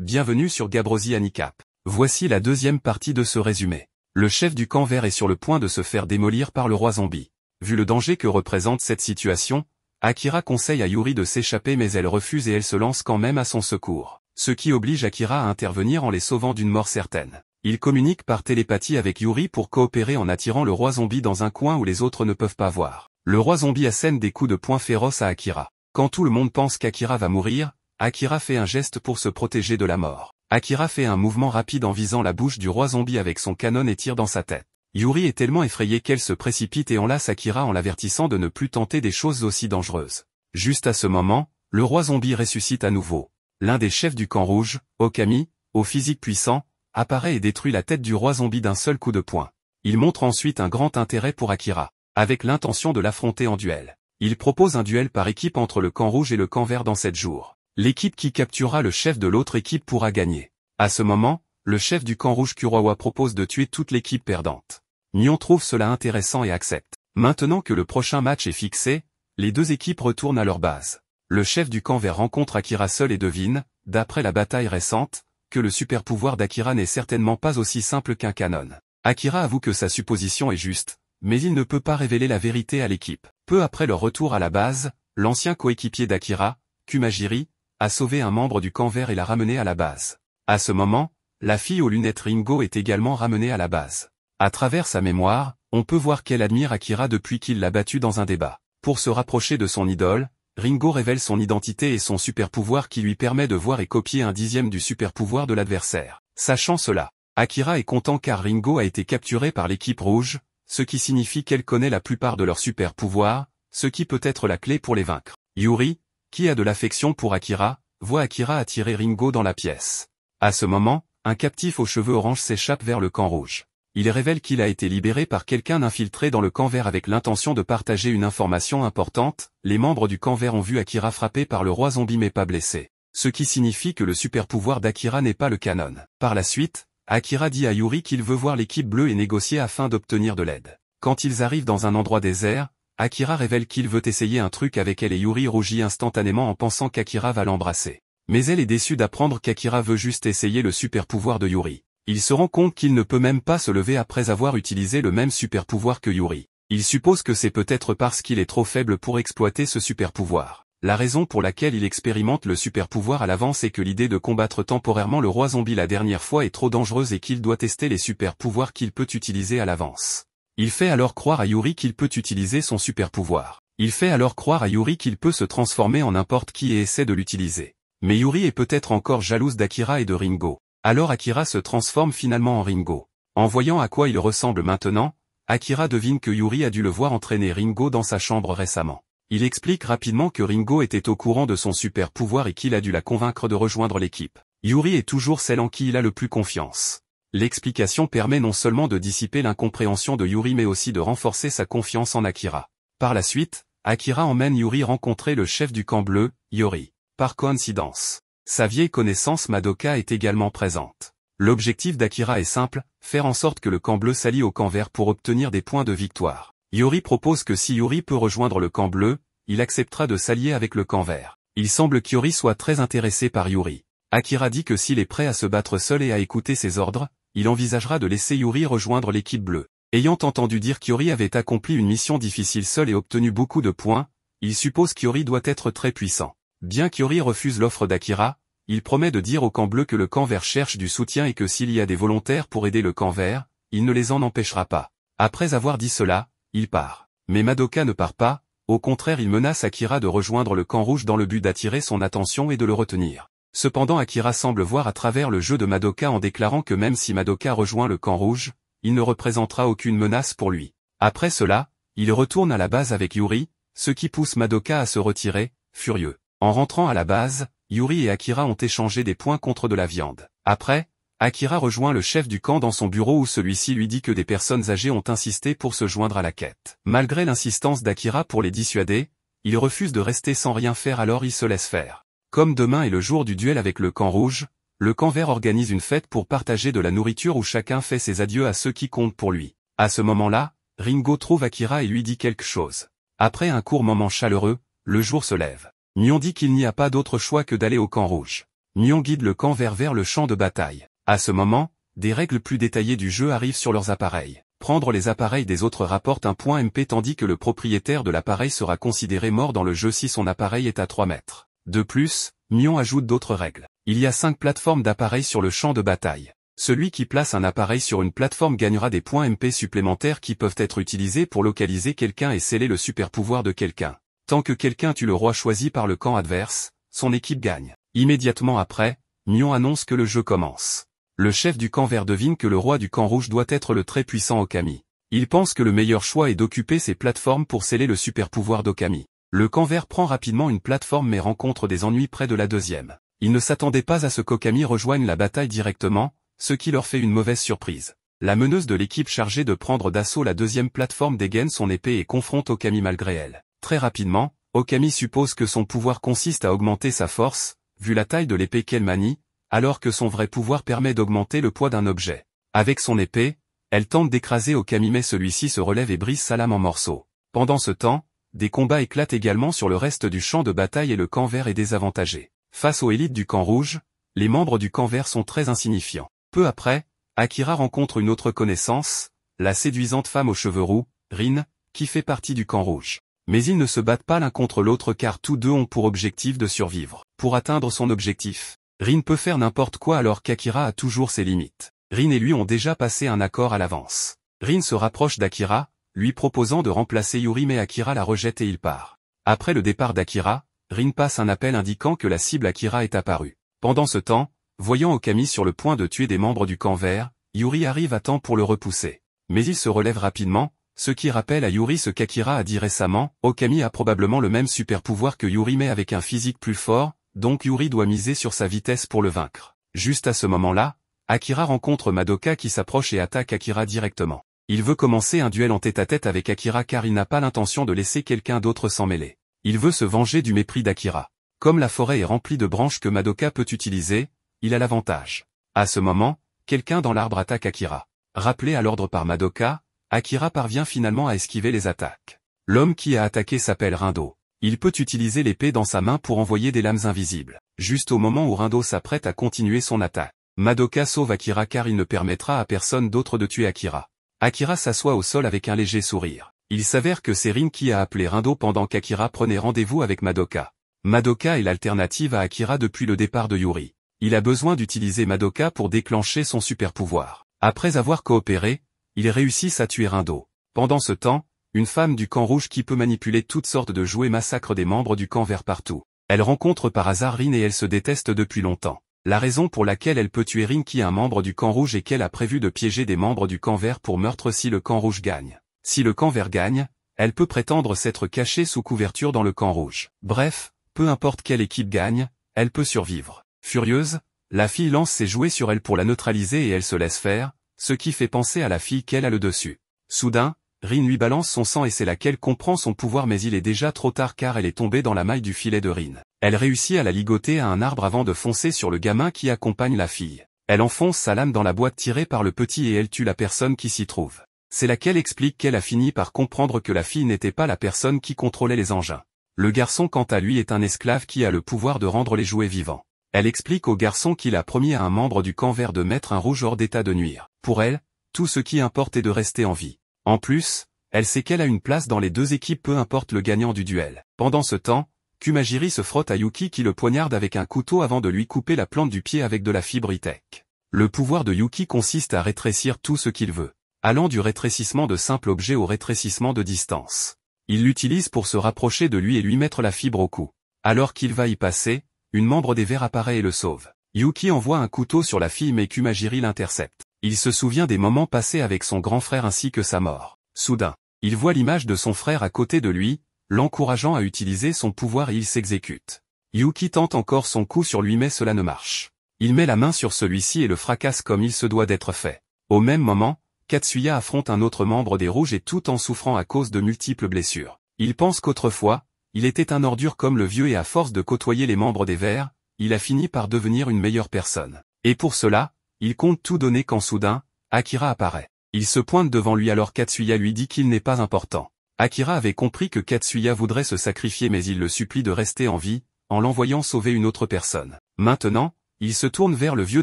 Bienvenue sur Gabrosi Handicap. Voici la deuxième partie de ce résumé. Le chef du camp vert est sur le point de se faire démolir par le roi zombie. Vu le danger que représente cette situation, Akira conseille à Yuri de s'échapper mais elle refuse et elle se lance quand même à son secours. Ce qui oblige Akira à intervenir en les sauvant d'une mort certaine. Il communique par télépathie avec Yuri pour coopérer en attirant le roi zombie dans un coin où les autres ne peuvent pas voir. Le roi zombie assène des coups de poing féroces à Akira. Quand tout le monde pense qu'Akira va mourir, Akira fait un geste pour se protéger de la mort. Akira fait un mouvement rapide en visant la bouche du roi zombie avec son canon et tire dans sa tête. Yuri est tellement effrayée qu'elle se précipite et enlace Akira en l'avertissant de ne plus tenter des choses aussi dangereuses. Juste à ce moment, le roi zombie ressuscite à nouveau. L'un des chefs du camp rouge, Okami, au physique puissant, apparaît et détruit la tête du roi zombie d'un seul coup de poing. Il montre ensuite un grand intérêt pour Akira, avec l'intention de l'affronter en duel. Il propose un duel par équipe entre le camp rouge et le camp vert dans sept jours. L'équipe qui capturera le chef de l'autre équipe pourra gagner. À ce moment, le chef du camp rouge Kurawa propose de tuer toute l'équipe perdante. Nyon trouve cela intéressant et accepte. Maintenant que le prochain match est fixé, les deux équipes retournent à leur base. Le chef du camp vert rencontre Akira seul et devine, d'après la bataille récente, que le super pouvoir d'Akira n'est certainement pas aussi simple qu'un canon. Akira avoue que sa supposition est juste, mais il ne peut pas révéler la vérité à l'équipe. Peu après leur retour à la base, l'ancien coéquipier d'Akira, Kumajiri, a sauvé un membre du camp vert et l'a ramené à la base. À ce moment, la fille aux lunettes Ringo est également ramenée à la base. À travers sa mémoire, on peut voir qu'elle admire Akira depuis qu'il l'a battue dans un débat. Pour se rapprocher de son idole, Ringo révèle son identité et son super-pouvoir qui lui permet de voir et copier un dixième du super-pouvoir de l'adversaire. Sachant cela, Akira est content car Ringo a été capturé par l'équipe rouge, ce qui signifie qu'elle connaît la plupart de leurs super-pouvoirs, ce qui peut être la clé pour les vaincre. Yuri, qui a de l'affection pour Akira, voit Akira attirer Ringo dans la pièce. À ce moment, un captif aux cheveux orange s'échappe vers le camp rouge. Il révèle qu'il a été libéré par quelqu'un infiltré dans le camp vert avec l'intention de partager une information importante, les membres du camp vert ont vu Akira frappé par le roi zombie mais pas blessé. Ce qui signifie que le super-pouvoir d'Akira n'est pas le canon. Par la suite, Akira dit à Yuri qu'il veut voir l'équipe bleue et négocier afin d'obtenir de l'aide. Quand ils arrivent dans un endroit désert, Akira révèle qu'il veut essayer un truc avec elle et Yuri rougit instantanément en pensant qu'Akira va l'embrasser. Mais elle est déçue d'apprendre qu'Akira veut juste essayer le super pouvoir de Yuri. Il se rend compte qu'il ne peut même pas se lever après avoir utilisé le même super pouvoir que Yuri. Il suppose que c'est peut-être parce qu'il est trop faible pour exploiter ce super pouvoir. La raison pour laquelle il expérimente le super pouvoir à l'avance est que l'idée de combattre temporairement le roi zombie la dernière fois est trop dangereuse et qu'il doit tester les super pouvoirs qu'il peut utiliser à l'avance. Il fait alors croire à Yuri qu'il peut utiliser son super pouvoir. Il fait alors croire à Yuri qu'il peut se transformer en n'importe qui et essaie de l'utiliser. Mais Yuri est peut-être encore jalouse d'Akira et de Ringo. Alors Akira se transforme finalement en Ringo. En voyant à quoi il ressemble maintenant, Akira devine que Yuri a dû le voir entraîner Ringo dans sa chambre récemment. Il explique rapidement que Ringo était au courant de son super pouvoir et qu'il a dû la convaincre de rejoindre l'équipe. Yuri est toujours celle en qui il a le plus confiance. L'explication permet non seulement de dissiper l'incompréhension de Yuri mais aussi de renforcer sa confiance en Akira. Par la suite, Akira emmène Yuri rencontrer le chef du camp bleu, Yuri. Par coïncidence, sa vieille connaissance Madoka est également présente. L'objectif d'Akira est simple, faire en sorte que le camp bleu s'allie au camp vert pour obtenir des points de victoire. Yuri propose que si Yuri peut rejoindre le camp bleu, il acceptera de s'allier avec le camp vert. Il semble qu'Yuri soit très intéressé par Yuri. Akira dit que s'il est prêt à se battre seul et à écouter ses ordres, il envisagera de laisser Yuri rejoindre l'équipe bleue. Ayant entendu dire qu'Yuri avait accompli une mission difficile seule et obtenu beaucoup de points, il suppose qu'Yuri doit être très puissant. Bien qu'Yuri refuse l'offre d'Akira, il promet de dire au camp bleu que le camp vert cherche du soutien et que s'il y a des volontaires pour aider le camp vert, il ne les en empêchera pas. Après avoir dit cela, il part. Mais Madoka ne part pas, au contraire il menace Akira de rejoindre le camp rouge dans le but d'attirer son attention et de le retenir. Cependant Akira semble voir à travers le jeu de Madoka en déclarant que même si Madoka rejoint le camp rouge, il ne représentera aucune menace pour lui. Après cela, il retourne à la base avec Yuri, ce qui pousse Madoka à se retirer, furieux. En rentrant à la base, Yuri et Akira ont échangé des points contre de la viande. Après, Akira rejoint le chef du camp dans son bureau où celui-ci lui dit que des personnes âgées ont insisté pour se joindre à la quête. Malgré l'insistance d'Akira pour les dissuader, il refuse de rester sans rien faire alors il se laisse faire. Comme demain est le jour du duel avec le camp rouge, le camp vert organise une fête pour partager de la nourriture où chacun fait ses adieux à ceux qui comptent pour lui. À ce moment-là, Ringo trouve Akira et lui dit quelque chose. Après un court moment chaleureux, le jour se lève. Nyon dit qu'il n'y a pas d'autre choix que d'aller au camp rouge. Nyon guide le camp vert vers le champ de bataille. À ce moment, des règles plus détaillées du jeu arrivent sur leurs appareils. Prendre les appareils des autres rapporte un point MP tandis que le propriétaire de l'appareil sera considéré mort dans le jeu si son appareil est à 3 mètres. De plus, Mion ajoute d'autres règles. Il y a cinq plateformes d'appareils sur le champ de bataille. Celui qui place un appareil sur une plateforme gagnera des points MP supplémentaires qui peuvent être utilisés pour localiser quelqu'un et sceller le super pouvoir de quelqu'un. Tant que quelqu'un tue le roi choisi par le camp adverse, son équipe gagne. Immédiatement après, Mion annonce que le jeu commence. Le chef du camp vert devine que le roi du camp rouge doit être le très puissant Okami. Il pense que le meilleur choix est d'occuper ces plateformes pour sceller le super pouvoir d'Okami. Le camp vert prend rapidement une plateforme mais rencontre des ennuis près de la deuxième. Il ne s'attendait pas à ce qu'Okami rejoigne la bataille directement, ce qui leur fait une mauvaise surprise. La meneuse de l'équipe chargée de prendre d'assaut la deuxième plateforme dégaine son épée et confronte Okami malgré elle. Très rapidement, Okami suppose que son pouvoir consiste à augmenter sa force, vu la taille de l'épée qu'elle manie, alors que son vrai pouvoir permet d'augmenter le poids d'un objet. Avec son épée, elle tente d'écraser Okami mais celui-ci se relève et brise sa lame en morceaux. Pendant ce temps, des combats éclatent également sur le reste du champ de bataille et le camp vert est désavantagé. Face aux élites du camp rouge, les membres du camp vert sont très insignifiants. Peu après, Akira rencontre une autre connaissance, la séduisante femme aux cheveux roux, Rin, qui fait partie du camp rouge. Mais ils ne se battent pas l'un contre l'autre car tous deux ont pour objectif de survivre. Pour atteindre son objectif, Rin peut faire n'importe quoi alors qu'Akira a toujours ses limites. Rin et lui ont déjà passé un accord à l'avance. Rin se rapproche d'Akira, lui proposant de remplacer Yuri mais Akira la rejette et il part. Après le départ d'Akira, Rin passe un appel indiquant que la cible Akira est apparue. Pendant ce temps, voyant Okami sur le point de tuer des membres du camp vert, Yuri arrive à temps pour le repousser. Mais il se relève rapidement, ce qui rappelle à Yuri ce qu'Akira a dit récemment, Okami a probablement le même super pouvoir que Yuri mais avec un physique plus fort, donc Yuri doit miser sur sa vitesse pour le vaincre. Juste à ce moment-là, Akira rencontre Madoka qui s'approche et attaque Akira directement. Il veut commencer un duel en tête-à-tête avec Akira car il n'a pas l'intention de laisser quelqu'un d'autre s'en mêler. Il veut se venger du mépris d'Akira. Comme la forêt est remplie de branches que Madoka peut utiliser, il a l'avantage. À ce moment, quelqu'un dans l'arbre attaque Akira. Rappelé à l'ordre par Madoka, Akira parvient finalement à esquiver les attaques. L'homme qui a attaqué s'appelle Rindo. Il peut utiliser l'épée dans sa main pour envoyer des lames invisibles. Juste au moment où Rindo s'apprête à continuer son attaque, Madoka sauve Akira car il ne permettra à personne d'autre de tuer Akira. Akira s'assoit au sol avec un léger sourire. Il s'avère que c'est Rin qui a appelé Rindo pendant qu'Akira prenait rendez-vous avec Madoka. Madoka est l'alternative à Akira depuis le départ de Yuri. Il a besoin d'utiliser Madoka pour déclencher son super pouvoir. Après avoir coopéré, ils réussissent à tuer Rindo. Pendant ce temps, une femme du camp rouge qui peut manipuler toutes sortes de jouets massacre des membres du camp vert partout. Elle rencontre par hasard Rin et elle se déteste depuis longtemps la raison pour laquelle elle peut tuer est un membre du camp rouge et qu'elle a prévu de piéger des membres du camp vert pour meurtre si le camp rouge gagne. Si le camp vert gagne, elle peut prétendre s'être cachée sous couverture dans le camp rouge. Bref, peu importe quelle équipe gagne, elle peut survivre. Furieuse, la fille lance ses jouets sur elle pour la neutraliser et elle se laisse faire, ce qui fait penser à la fille qu'elle a le dessus. Soudain, Rin lui balance son sang et c'est laquelle comprend son pouvoir mais il est déjà trop tard car elle est tombée dans la maille du filet de Rin. Elle réussit à la ligoter à un arbre avant de foncer sur le gamin qui accompagne la fille. Elle enfonce sa lame dans la boîte tirée par le petit et elle tue la personne qui s'y trouve. C'est laquelle explique qu'elle a fini par comprendre que la fille n'était pas la personne qui contrôlait les engins. Le garçon quant à lui est un esclave qui a le pouvoir de rendre les jouets vivants. Elle explique au garçon qu'il a promis à un membre du camp vert de mettre un rouge hors d'état de nuire. Pour elle, tout ce qui importe est de rester en vie. En plus, elle sait qu'elle a une place dans les deux équipes peu importe le gagnant du duel. Pendant ce temps, Kumajiri se frotte à Yuki qui le poignarde avec un couteau avant de lui couper la plante du pied avec de la fibre Itek. Le pouvoir de Yuki consiste à rétrécir tout ce qu'il veut, allant du rétrécissement de simple objet au rétrécissement de distance. Il l'utilise pour se rapprocher de lui et lui mettre la fibre au cou. Alors qu'il va y passer, une membre des vers apparaît et le sauve. Yuki envoie un couteau sur la fille mais Kumajiri l'intercepte. Il se souvient des moments passés avec son grand frère ainsi que sa mort. Soudain, il voit l'image de son frère à côté de lui, l'encourageant à utiliser son pouvoir et il s'exécute. Yuki tente encore son coup sur lui mais cela ne marche. Il met la main sur celui-ci et le fracasse comme il se doit d'être fait. Au même moment, Katsuya affronte un autre membre des Rouges et tout en souffrant à cause de multiples blessures. Il pense qu'autrefois, il était un ordure comme le vieux et à force de côtoyer les membres des Verts, il a fini par devenir une meilleure personne. Et pour cela, il compte tout donner quand soudain, Akira apparaît. Il se pointe devant lui alors Katsuya lui dit qu'il n'est pas important. Akira avait compris que Katsuya voudrait se sacrifier mais il le supplie de rester en vie, en l'envoyant sauver une autre personne. Maintenant, il se tourne vers le vieux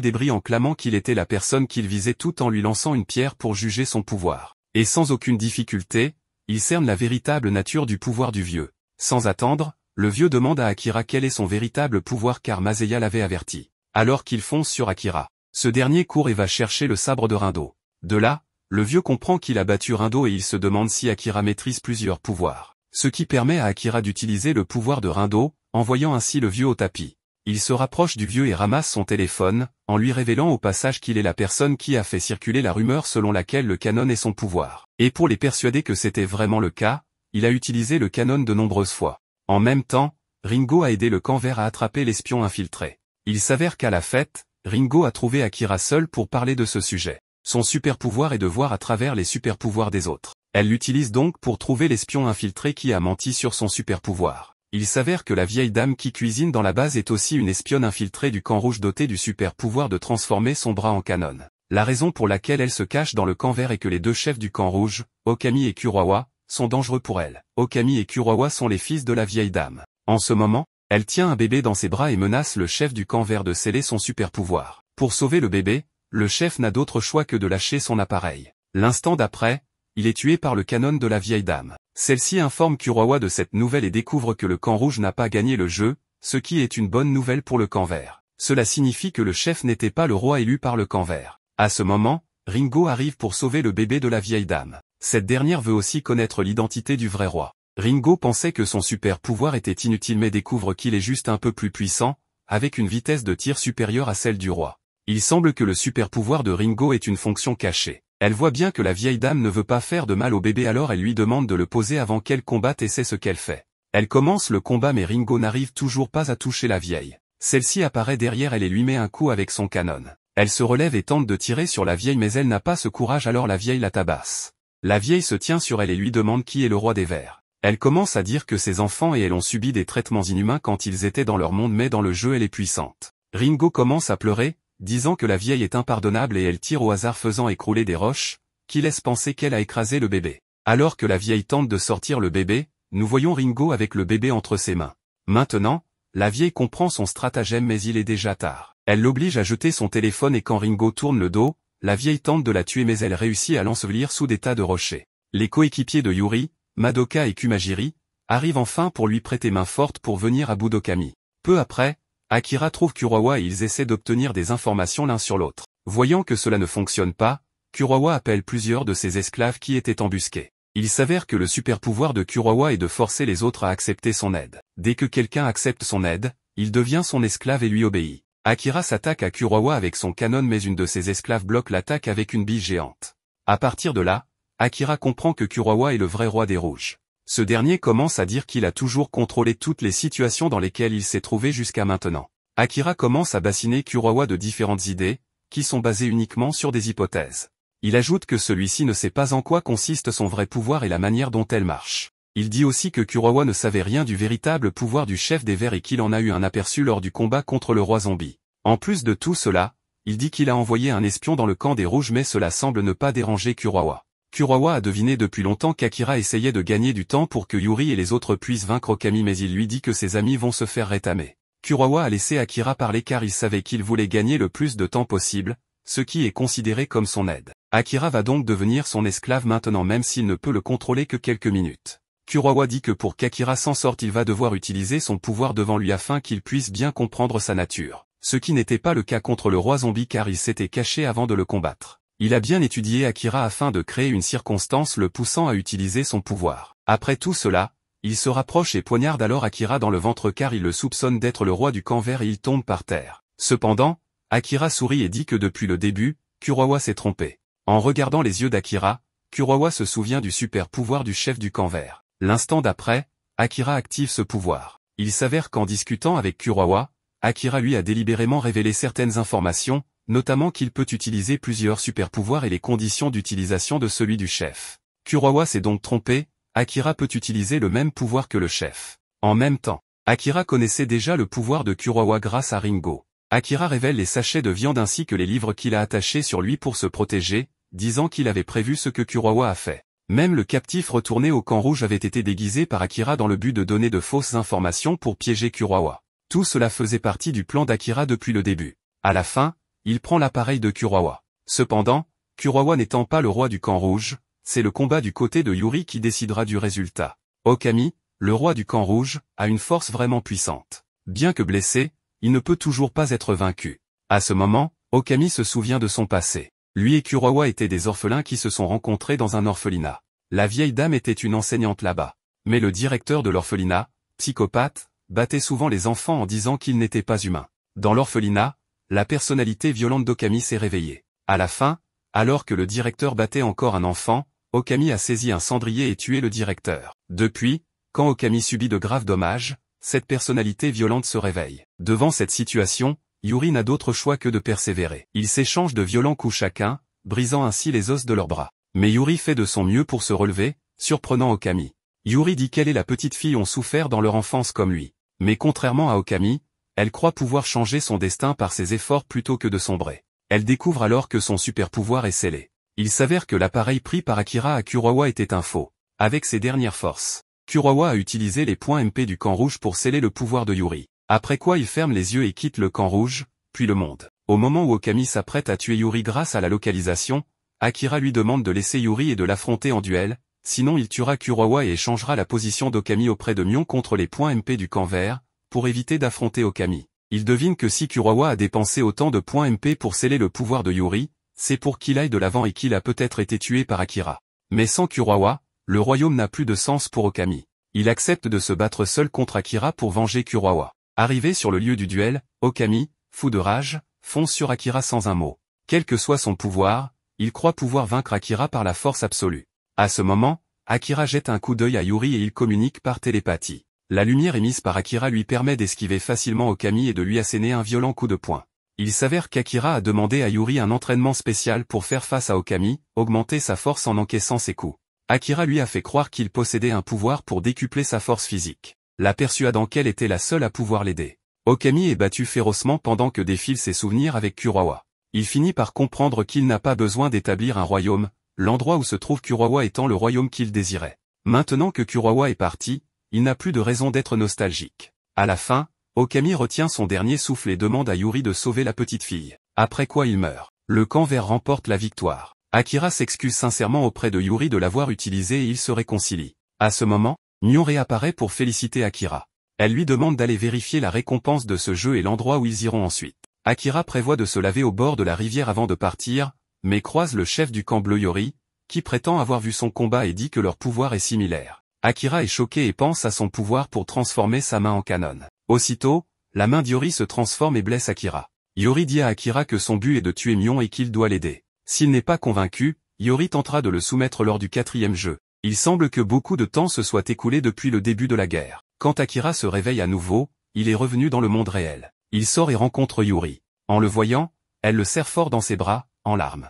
débris en clamant qu'il était la personne qu'il visait tout en lui lançant une pierre pour juger son pouvoir. Et sans aucune difficulté, il cerne la véritable nature du pouvoir du vieux. Sans attendre, le vieux demande à Akira quel est son véritable pouvoir car Mazeya l'avait averti. Alors qu'il fonce sur Akira. Ce dernier court et va chercher le sabre de Rindo. De là, le vieux comprend qu'il a battu Rindo et il se demande si Akira maîtrise plusieurs pouvoirs. Ce qui permet à Akira d'utiliser le pouvoir de Rindo, envoyant ainsi le vieux au tapis. Il se rapproche du vieux et ramasse son téléphone, en lui révélant au passage qu'il est la personne qui a fait circuler la rumeur selon laquelle le canon est son pouvoir. Et pour les persuader que c'était vraiment le cas, il a utilisé le canon de nombreuses fois. En même temps, Ringo a aidé le camp vert à attraper l'espion infiltré. Il s'avère qu'à la fête, Ringo a trouvé Akira seul pour parler de ce sujet. Son super-pouvoir est de voir à travers les super-pouvoirs des autres. Elle l'utilise donc pour trouver l'espion infiltré qui a menti sur son super-pouvoir. Il s'avère que la vieille dame qui cuisine dans la base est aussi une espionne infiltrée du camp rouge dotée du super-pouvoir de transformer son bras en canon. La raison pour laquelle elle se cache dans le camp vert est que les deux chefs du camp rouge, Okami et Kurawa, sont dangereux pour elle. Okami et Kurawa sont les fils de la vieille dame. En ce moment, elle tient un bébé dans ses bras et menace le chef du camp vert de sceller son super-pouvoir. Pour sauver le bébé, le chef n'a d'autre choix que de lâcher son appareil. L'instant d'après, il est tué par le canon de la vieille dame. Celle-ci informe Kurowa de cette nouvelle et découvre que le camp rouge n'a pas gagné le jeu, ce qui est une bonne nouvelle pour le camp vert. Cela signifie que le chef n'était pas le roi élu par le camp vert. À ce moment, Ringo arrive pour sauver le bébé de la vieille dame. Cette dernière veut aussi connaître l'identité du vrai roi. Ringo pensait que son super pouvoir était inutile mais découvre qu'il est juste un peu plus puissant, avec une vitesse de tir supérieure à celle du roi. Il semble que le super-pouvoir de Ringo est une fonction cachée. Elle voit bien que la vieille dame ne veut pas faire de mal au bébé alors elle lui demande de le poser avant qu'elle combatte et c'est ce qu'elle fait. Elle commence le combat mais Ringo n'arrive toujours pas à toucher la vieille. Celle-ci apparaît derrière elle et lui met un coup avec son canon. Elle se relève et tente de tirer sur la vieille mais elle n'a pas ce courage alors la vieille la tabasse. La vieille se tient sur elle et lui demande qui est le roi des vers. Elle commence à dire que ses enfants et elle ont subi des traitements inhumains quand ils étaient dans leur monde mais dans le jeu elle est puissante. Ringo commence à pleurer, disant que la vieille est impardonnable et elle tire au hasard faisant écrouler des roches, qui laisse penser qu'elle a écrasé le bébé. Alors que la vieille tente de sortir le bébé, nous voyons Ringo avec le bébé entre ses mains. Maintenant, la vieille comprend son stratagème mais il est déjà tard. Elle l'oblige à jeter son téléphone et quand Ringo tourne le dos, la vieille tente de la tuer mais elle réussit à l'ensevelir sous des tas de rochers. Les coéquipiers de Yuri, Madoka et Kumajiri, arrivent enfin pour lui prêter main forte pour venir à Budokami. Peu après, Akira trouve Kurowa et ils essaient d'obtenir des informations l'un sur l'autre. Voyant que cela ne fonctionne pas, Kurowa appelle plusieurs de ses esclaves qui étaient embusqués. Il s'avère que le super-pouvoir de Kurowa est de forcer les autres à accepter son aide. Dès que quelqu'un accepte son aide, il devient son esclave et lui obéit. Akira s'attaque à Kurowa avec son canon mais une de ses esclaves bloque l'attaque avec une bille géante. À partir de là, Akira comprend que Kurowa est le vrai roi des rouges. Ce dernier commence à dire qu'il a toujours contrôlé toutes les situations dans lesquelles il s'est trouvé jusqu'à maintenant. Akira commence à bassiner Kurowa de différentes idées, qui sont basées uniquement sur des hypothèses. Il ajoute que celui-ci ne sait pas en quoi consiste son vrai pouvoir et la manière dont elle marche. Il dit aussi que Kurowa ne savait rien du véritable pouvoir du chef des Verts et qu'il en a eu un aperçu lors du combat contre le roi zombie. En plus de tout cela, il dit qu'il a envoyé un espion dans le camp des Rouges mais cela semble ne pas déranger Kurowa. Kuroawa a deviné depuis longtemps qu'Akira essayait de gagner du temps pour que Yuri et les autres puissent vaincre Okami mais il lui dit que ses amis vont se faire rétamer. Kurawa a laissé Akira parler car il savait qu'il voulait gagner le plus de temps possible, ce qui est considéré comme son aide. Akira va donc devenir son esclave maintenant même s'il ne peut le contrôler que quelques minutes. Kurawa dit que pour qu'Akira s'en sorte il va devoir utiliser son pouvoir devant lui afin qu'il puisse bien comprendre sa nature, ce qui n'était pas le cas contre le roi zombie car il s'était caché avant de le combattre. Il a bien étudié Akira afin de créer une circonstance le poussant à utiliser son pouvoir. Après tout cela, il se rapproche et poignarde alors Akira dans le ventre car il le soupçonne d'être le roi du camp vert et il tombe par terre. Cependant, Akira sourit et dit que depuis le début, Kurawa s'est trompé. En regardant les yeux d'Akira, Kurawa se souvient du super pouvoir du chef du camp vert. L'instant d'après, Akira active ce pouvoir. Il s'avère qu'en discutant avec Kurawa, Akira lui a délibérément révélé certaines informations, notamment qu'il peut utiliser plusieurs super-pouvoirs et les conditions d'utilisation de celui du chef. Kurawa s'est donc trompé, Akira peut utiliser le même pouvoir que le chef. En même temps, Akira connaissait déjà le pouvoir de Kurawa grâce à Ringo. Akira révèle les sachets de viande ainsi que les livres qu'il a attachés sur lui pour se protéger, disant qu'il avait prévu ce que Kurawa a fait. Même le captif retourné au camp rouge avait été déguisé par Akira dans le but de donner de fausses informations pour piéger Kurawa. Tout cela faisait partie du plan d'Akira depuis le début. À la fin, il prend l'appareil de Kurawa. Cependant, Kurawa n'étant pas le roi du camp rouge, c'est le combat du côté de Yuri qui décidera du résultat. Okami, le roi du camp rouge, a une force vraiment puissante. Bien que blessé, il ne peut toujours pas être vaincu. À ce moment, Okami se souvient de son passé. Lui et Kurawa étaient des orphelins qui se sont rencontrés dans un orphelinat. La vieille dame était une enseignante là-bas. Mais le directeur de l'orphelinat, psychopathe, battait souvent les enfants en disant qu'ils n'étaient pas humains. Dans l'orphelinat, la personnalité violente d'Okami s'est réveillée. À la fin, alors que le directeur battait encore un enfant, Okami a saisi un cendrier et tué le directeur. Depuis, quand Okami subit de graves dommages, cette personnalité violente se réveille. Devant cette situation, Yuri n'a d'autre choix que de persévérer. Ils s'échangent de violents coups chacun, brisant ainsi les os de leurs bras. Mais Yuri fait de son mieux pour se relever, surprenant Okami. Yuri dit qu'elle et la petite fille ont souffert dans leur enfance comme lui. Mais contrairement à Okami, elle croit pouvoir changer son destin par ses efforts plutôt que de sombrer. Elle découvre alors que son super-pouvoir est scellé. Il s'avère que l'appareil pris par Akira à Kurowa était un faux. Avec ses dernières forces, Kurawa a utilisé les points MP du camp rouge pour sceller le pouvoir de Yuri. Après quoi il ferme les yeux et quitte le camp rouge, puis le monde. Au moment où Okami s'apprête à tuer Yuri grâce à la localisation, Akira lui demande de laisser Yuri et de l'affronter en duel, sinon il tuera Kurawa et échangera la position d'Okami auprès de Mion contre les points MP du camp vert, pour éviter d'affronter Okami. Il devine que si Kurawa a dépensé autant de points MP pour sceller le pouvoir de Yuri, c'est pour qu'il aille de l'avant et qu'il a peut-être été tué par Akira. Mais sans Kurawa, le royaume n'a plus de sens pour Okami. Il accepte de se battre seul contre Akira pour venger Kurawa. Arrivé sur le lieu du duel, Okami, fou de rage, fonce sur Akira sans un mot. Quel que soit son pouvoir, il croit pouvoir vaincre Akira par la force absolue. À ce moment, Akira jette un coup d'œil à Yuri et il communique par télépathie. La lumière émise par Akira lui permet d'esquiver facilement Okami et de lui asséner un violent coup de poing. Il s'avère qu'Akira a demandé à Yuri un entraînement spécial pour faire face à Okami, augmenter sa force en encaissant ses coups. Akira lui a fait croire qu'il possédait un pouvoir pour décupler sa force physique, la persuadant qu'elle était la seule à pouvoir l'aider. Okami est battu férocement pendant que défilent ses souvenirs avec Kurawa. Il finit par comprendre qu'il n'a pas besoin d'établir un royaume, l'endroit où se trouve Kurawa étant le royaume qu'il désirait. Maintenant que Kurawa est parti, il n'a plus de raison d'être nostalgique. À la fin, Okami retient son dernier souffle et demande à Yuri de sauver la petite fille, après quoi il meurt. Le camp vert remporte la victoire. Akira s'excuse sincèrement auprès de Yuri de l'avoir utilisé et ils se réconcilient. À ce moment, Nyon réapparaît pour féliciter Akira. Elle lui demande d'aller vérifier la récompense de ce jeu et l'endroit où ils iront ensuite. Akira prévoit de se laver au bord de la rivière avant de partir, mais croise le chef du camp bleu Yori, qui prétend avoir vu son combat et dit que leur pouvoir est similaire. Akira est choqué et pense à son pouvoir pour transformer sa main en canon. Aussitôt, la main d'Yori se transforme et blesse Akira. Yuri dit à Akira que son but est de tuer Mion et qu'il doit l'aider. S'il n'est pas convaincu, Yori tentera de le soumettre lors du quatrième jeu. Il semble que beaucoup de temps se soit écoulé depuis le début de la guerre. Quand Akira se réveille à nouveau, il est revenu dans le monde réel. Il sort et rencontre Yuri. En le voyant, elle le serre fort dans ses bras, en larmes.